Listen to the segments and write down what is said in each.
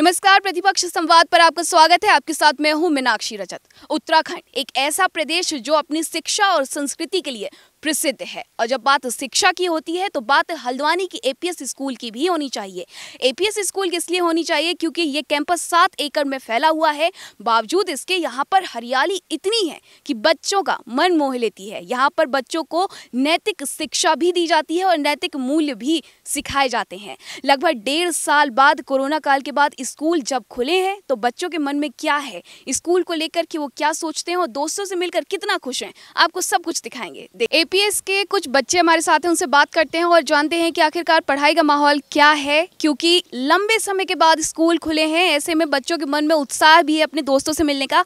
ನಮಸ್ಕಾರ लगातार प्रतिपक्ष संवाद पर आपका स्वागत है आपके साथ मैं हूं मीनाक्षी रजत उत्तराखंड एक ऐसा प्रदेश जो अपनी शिक्षा और संस्कृति के लिए प्रसिद्ध है और जब बात शिक्षा की होती है तो बात हल्द्वानी की एपीएस स्कूल की भी होनी चाहिए एपीएस स्कूल इसलिए होनी चाहिए क्योंकि ये कैंपस सात एकड़ में फैला हुआ है बावजूद इसके यहाँ पर हरियाली इतनी है कि बच्चों का मन मोह लेती है यहाँ पर बच्चों को नैतिक शिक्षा भी दी जाती है और नैतिक मूल्य भी सिखाए जाते हैं लगभग डेढ़ साल बाद कोरोना काल के बाद स्कूल जब खुले हैं तो बच्चों के मन में क्या है स्कूल को लेकर कि वो क्या सोचते हैं और दोस्तों से मिलकर कितना खुश हैं आपको सब कुछ दिखाएंगे एपीएस के कुछ बच्चे हमारे साथ हैं उनसे बात करते हैं और जानते हैं कि आखिरकार पढ़ाई का माहौल क्या है क्योंकि लंबे समय के बाद स्कूल खुले हैं ऐसे में बच्चों के मन में उत्साह भी है अपने दोस्तों से मिलने का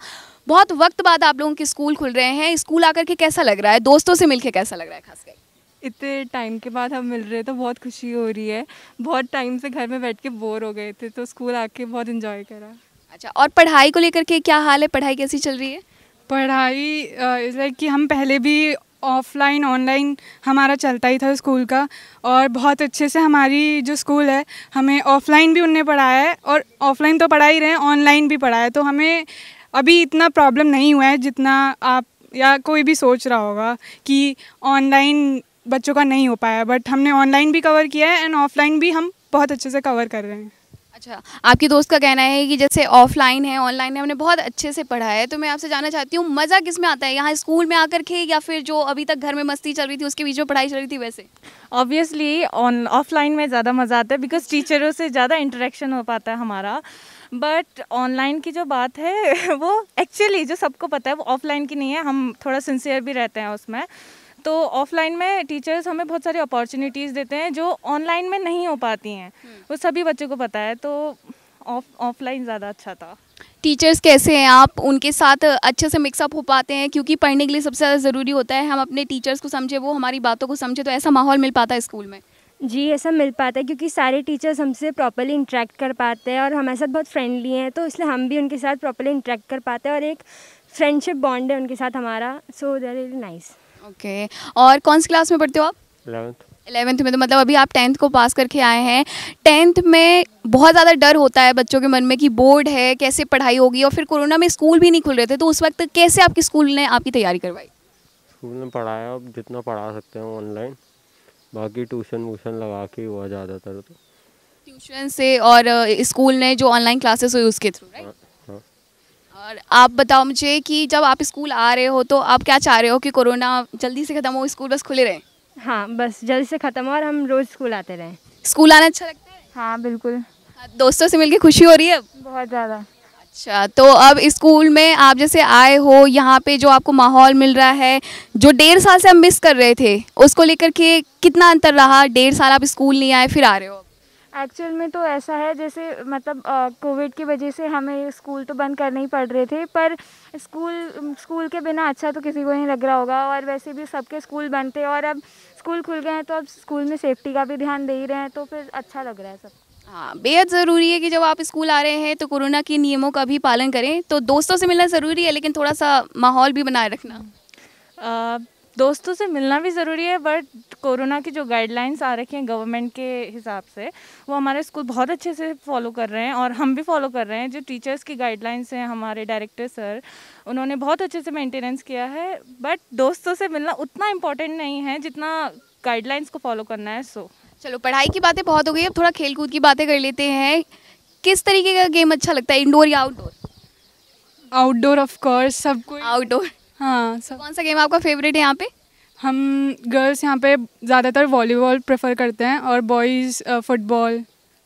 बहुत वक्त बाद आप लोगों के स्कूल खुल रहे हैं स्कूल आकर के कैसा लग रहा है दोस्तों से मिलकर कैसा लग रहा है खासकर इतने टाइम के बाद हम मिल रहे हैं तो बहुत खुशी हो रही है बहुत टाइम से घर में बैठ के बोर हो गए थे तो स्कूल आके बहुत इन्जॉय करा अच्छा और पढ़ाई को लेकर के क्या हाल है पढ़ाई कैसी चल रही है पढ़ाई लाइक कि हम पहले भी ऑफलाइन ऑनलाइन हमारा चलता ही था स्कूल का और बहुत अच्छे से हमारी जो स्कूल है हमें ऑफलाइन भी उनने पढ़ाया है और ऑफलाइन तो पढ़ा ही रहे हैं ऑनलाइन भी पढ़ाया है तो हमें अभी इतना प्रॉब्लम नहीं हुआ है जितना आप या कोई भी सोच रहा होगा कि ऑनलाइन बच्चों का नहीं हो पाया बट हमने ऑनलाइन भी कवर किया है एंड ऑफलाइन भी हम बहुत अच्छे से कवर कर रहे हैं अच्छा आपकी दोस्त का कहना है कि जैसे ऑफलाइन है ऑनलाइन है हमने बहुत अच्छे से पढ़ा है तो मैं आपसे जानना चाहती हूँ मज़ा किस में आता है यहाँ स्कूल में आकर के या फिर जो अभी तक घर में मस्ती चल रही थी उसके बीच में पढ़ाई चल रही थी वैसे ऑब्वियसली ऑन ऑफलाइन में ज़्यादा मज़ा आता है बिकॉज टीचरों से ज़्यादा इंटरेक्शन हो पाता है हमारा बट ऑनलाइन की जो बात है वो एक्चुअली जो सबको पता है वो ऑफलाइन की नहीं है हम थोड़ा सिंसियर भी रहते हैं उसमें तो ऑफलाइन में टीचर्स हमें बहुत सारी अपॉर्चुनिटीज़ देते हैं जो ऑनलाइन में नहीं हो पाती हैं हम्म। वो सभी बच्चों को पता है तो ऑफ ऑफलाइन ज़्यादा अच्छा था टीचर्स कैसे हैं आप उनके साथ अच्छे से मिक्सअप हो पाते हैं क्योंकि पढ़ने के लिए सबसे ज़्यादा ज़रूरी होता है हम अपने टीचर्स को समझे वो हमारी बातों को समझे तो ऐसा माहौल मिल पाता है स्कूल में जी ऐसा मिल पाता है क्योंकि सारे टीचर्स हमसे प्रॉपरली इंटरेक्ट कर पाते हैं और हमारे साथ बहुत फ्रेंडली हैं तो इसलिए हम भी उनके साथ प्रॉपरली इंटरेक्ट कर पाते हैं और एक फ्रेंडशिप बॉन्ड है उनके साथ हमारा so there is nice okay और कौन सी क्लास में पढ़ते हो आप एलेवंथ एलेवंथ में तो मतलब अभी आप टेंथ को पास करके आए हैं टेंथ में बहुत ज़्यादा डर होता है बच्चों के मन में कि बोर्ड है कैसे पढ़ाई होगी और फिर कोरोना में स्कूल भी नहीं खुल रहे थे तो उस वक्त कैसे आपके स्कूल ने आपकी तैयारी करवाई स्कूल ने पढ़ाया अब जितना पढ़ा सकते हैं ऑनलाइन बाकी ट्यूशन वूशन लगा के हुआ ज़्यादातर तो ट्यूशन से और स्कूल ने जो ऑनलाइन क्लासेस हुई उसके थ्रू राइट हाँ। और आप बताओ मुझे कि जब आप स्कूल आ रहे हो तो आप क्या चाह रहे हो कि कोरोना जल्दी से ख़त्म हो स्कूल बस खुले रहें हाँ बस जल्दी से ख़त्म हो और हम रोज़ स्कूल आते रहें स्कूल आना अच्छा लगता है हाँ बिल्कुल हाँ, दोस्तों से मिलकर खुशी हो रही है बहुत ज़्यादा अच्छा तो अब स्कूल में आप जैसे आए हो यहाँ पे जो आपको माहौल मिल रहा है जो डेढ़ साल से हम मिस कर रहे थे उसको लेकर के कितना अंतर रहा डेढ़ साल आप स्कूल नहीं आए फिर आ रहे हो एक्चुअल में तो ऐसा है जैसे मतलब कोविड की वजह से हमें स्कूल तो बंद करने ही पड़ रहे थे पर स्कूल स्कूल के बिना अच्छा तो किसी को नहीं लग रहा होगा और वैसे भी सबके स्कूल बंद थे और अब स्कूल खुल गए हैं तो अब स्कूल में सेफ्टी का भी ध्यान दे ही रहे हैं तो फिर अच्छा लग रहा है सब हाँ बेहद ज़रूरी है कि जब आप स्कूल आ रहे हैं तो कोरोना के नियमों का भी पालन करें तो दोस्तों से मिलना ज़रूरी है लेकिन थोड़ा सा माहौल भी बनाए रखना दोस्तों से मिलना भी ज़रूरी है बट कोरोना की जो गाइडलाइंस आ रखी हैं गवर्नमेंट के हिसाब से वो हमारे स्कूल बहुत अच्छे से फॉलो कर रहे हैं और हम भी फॉलो कर रहे हैं जो टीचर्स की गाइडलाइंस हैं हमारे डायरेक्टर सर उन्होंने बहुत अच्छे से मेंटेनेंस किया है बट दोस्तों से मिलना उतना इम्पोर्टेंट नहीं है जितना गाइडलाइंस को फॉलो करना है सो चलो पढ़ाई की बातें बहुत हो गई अब थोड़ा कूद की बातें कर लेते हैं किस तरीके का गेम अच्छा लगता है इंडोर या आउटडोर आउटडोर ऑफ कोर्स कुछ आउटडोर हाँ तो सब कौन सा गेम आपका फेवरेट है यहाँ पे हम गर्ल्स यहाँ पे ज़्यादातर वॉलीबॉल प्रेफर करते हैं और बॉयज़ फुटबॉल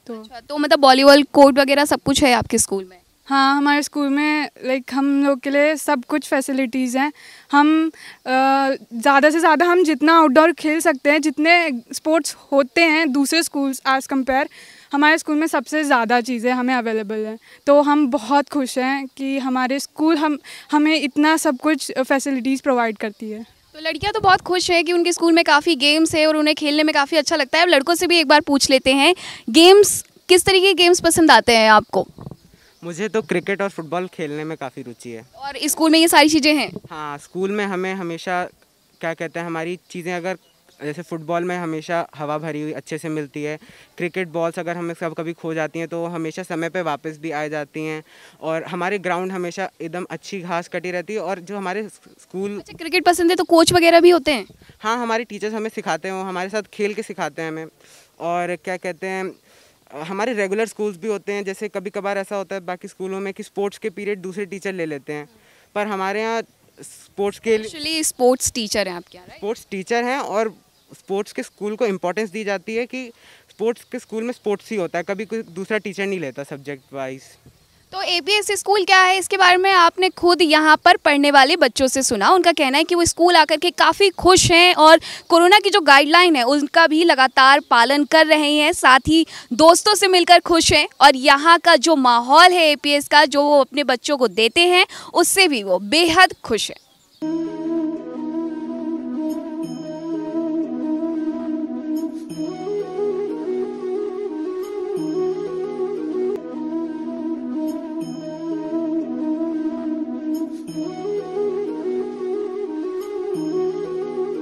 तो अच्छा, तो मतलब वॉलीबॉल कोर्ट वगैरह सब कुछ है आपके स्कूल में हाँ हमारे स्कूल में लाइक हम लोग के लिए सब कुछ फैसिलिटीज़ हैं हम ज़्यादा से ज़्यादा हम जितना आउटडोर खेल सकते हैं जितने स्पोर्ट्स होते हैं दूसरे स्कूल्स एज़ कम्पेयर हमारे स्कूल में सबसे ज़्यादा चीज़ें हमें अवेलेबल हैं तो हम बहुत खुश हैं कि हमारे स्कूल हम हमें इतना सब कुछ फैसिलिटीज़ प्रोवाइड करती है तो लड़कियां तो बहुत खुश हैं कि उनके स्कूल में काफ़ी गेम्स हैं और उन्हें खेलने में काफ़ी अच्छा लगता है अब लड़कों से भी एक बार पूछ लेते हैं गेम्स किस तरीके के गेम्स पसंद आते हैं आपको मुझे तो क्रिकेट और फुटबॉल खेलने में काफ़ी रुचि है और स्कूल में ये सारी चीज़ें हैं हाँ स्कूल में हमें हमेशा क्या कहते हैं हमारी चीज़ें अगर जैसे फुटबॉल में हमेशा हवा भरी हुई अच्छे से मिलती है क्रिकेट बॉल्स अगर हमें सब कभी खो जाती हैं तो हमेशा समय पे वापस भी आ जाती हैं और हमारे ग्राउंड हमेशा एकदम अच्छी घास कटी रहती है और जो हमारे स्कूल अच्छा क्रिकेट पसंद है तो कोच वगैरह भी होते हैं हाँ हमारे टीचर्स हमें सिखाते हैं हमारे साथ खेल के सिखाते हैं हमें और क्या कहते हैं हमारे रेगुलर स्कूल्स भी होते हैं जैसे कभी कभार ऐसा होता है बाकी स्कूलों में कि स्पोर्ट्स के पीरियड दूसरे टीचर ले लेते हैं पर हमारे यहाँ स्पोर्ट्स के लिए स्पोर्ट्स टीचर हैं आप क्या स्पोर्ट्स टीचर हैं और स्पोर्ट्स के स्कूल को इम्पोर्टेंस दी जाती है कि स्पोर्ट्स के स्कूल में स्पोर्ट्स ही होता है कभी कोई दूसरा टीचर नहीं लेता सब्जेक्ट वाइज तो एपीएस स्कूल क्या है इसके बारे में आपने खुद यहाँ पर पढ़ने वाले बच्चों से सुना उनका कहना है कि वो स्कूल आकर के काफ़ी खुश हैं और कोरोना की जो गाइडलाइन है उनका भी लगातार पालन कर रहे हैं साथ ही दोस्तों से मिलकर खुश हैं और यहाँ का जो माहौल है ए का जो वो अपने बच्चों को देते हैं उससे भी वो बेहद खुश हैं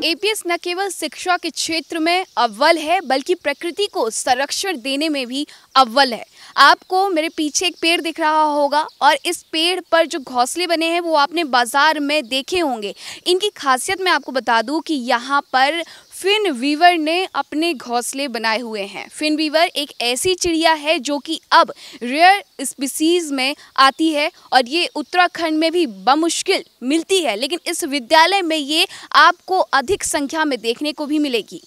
एपीएस न केवल शिक्षा के क्षेत्र में अव्वल है बल्कि प्रकृति को संरक्षण देने में भी अव्वल है आपको मेरे पीछे एक पेड़ दिख रहा होगा और इस पेड़ पर जो घोंसले बने हैं वो आपने बाज़ार में देखे होंगे इनकी खासियत मैं आपको बता दूं कि यहाँ पर फिन वीवर ने अपने घोंसले बनाए हुए हैं फिन वीवर एक ऐसी चिड़िया है जो कि अब रेयर स्पीसीज में आती है और ये उत्तराखंड में भी बमुश्किल मिलती है लेकिन इस विद्यालय में ये आपको अधिक संख्या में देखने को भी मिलेगी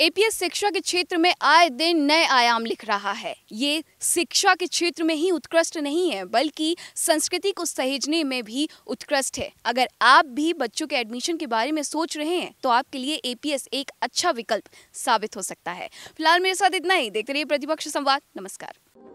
एपीएस शिक्षा के क्षेत्र में आए दिन नए आयाम लिख रहा है ये शिक्षा के क्षेत्र में ही उत्कृष्ट नहीं है बल्कि संस्कृति को सहेजने में भी उत्कृष्ट है अगर आप भी बच्चों के एडमिशन के बारे में सोच रहे हैं तो आपके लिए एपीएस एक अच्छा विकल्प साबित हो सकता है फिलहाल मेरे साथ इतना ही देखते रहिए प्रतिपक्ष संवाद नमस्कार